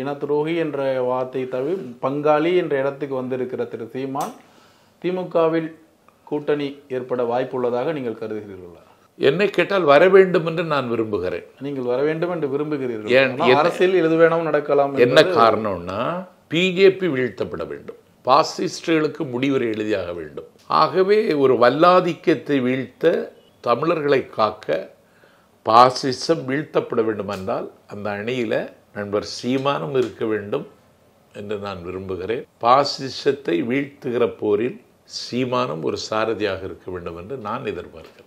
இன துரோகி என்ற வார்த்தை தவிர பங்காளி என்ற இடத்துக்கு வந்திருக்கிற திரு சீமான் திமுகவில் கூட்டணி ஏற்பட வாய்ப்பு உள்ளதாக நீங்கள் கருதுகிறீர்களா என்னை கேட்டால் வர வேண்டும் என்று நான் விரும்புகிறேன் நீங்கள் வர வேண்டும் என்று விரும்புகிறீர்கள் அரசியல் எது வேணும் நடக்கலாம் என்ன காரணம்னா பிஜேபி வீழ்த்தப்பட வேண்டும் பாசிஸ்டுகளுக்கு முடிவுரை எழுதியாக வேண்டும் ஆகவே ஒரு வல்லாதிக்கத்தை வீழ்த்த தமிழர்களை காக்க பாசிசம் வீழ்த்தப்பட வேண்டுமென்றால் அந்த அணியில் நண்பர் சீமானும் இருக்க வேண்டும் என்று நான் விரும்புகிறேன் பாசிசத்தை வீழ்த்துகிற போரில் சீமானும் ஒரு சாரதியாக இருக்க வேண்டும் என்று நான் எதிர்பார்க்கிறேன்